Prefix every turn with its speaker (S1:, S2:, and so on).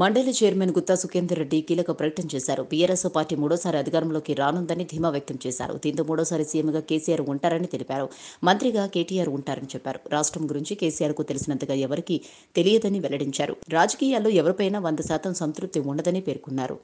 S1: మండలి చైర్మన్ గుత్తా సుఖేందర్ రెడ్డి కీలక ప్రకటన చేశారు బీఆర్ఎస్ పార్టీ మూడోసారి అధికారంలోకి రానుందని ధీమా వ్యక్తం చేశారు దీంతో మూడోసారి సీఎంగా కేసీఆర్ ఉంటారని తెలిపారు మంత్రిగా కేటీఆర్ ఉంటారని చెప్పారు రాష్ట్రం గురించి కేసీఆర్కు తెలిసినంతగా ఎవరికీ తెలియదని వెల్లడించారు రాజకీయాల్లో ఎవరిపైనా వంద శాతం సంతృప్తి ఉండదని పేర్కొన్నారు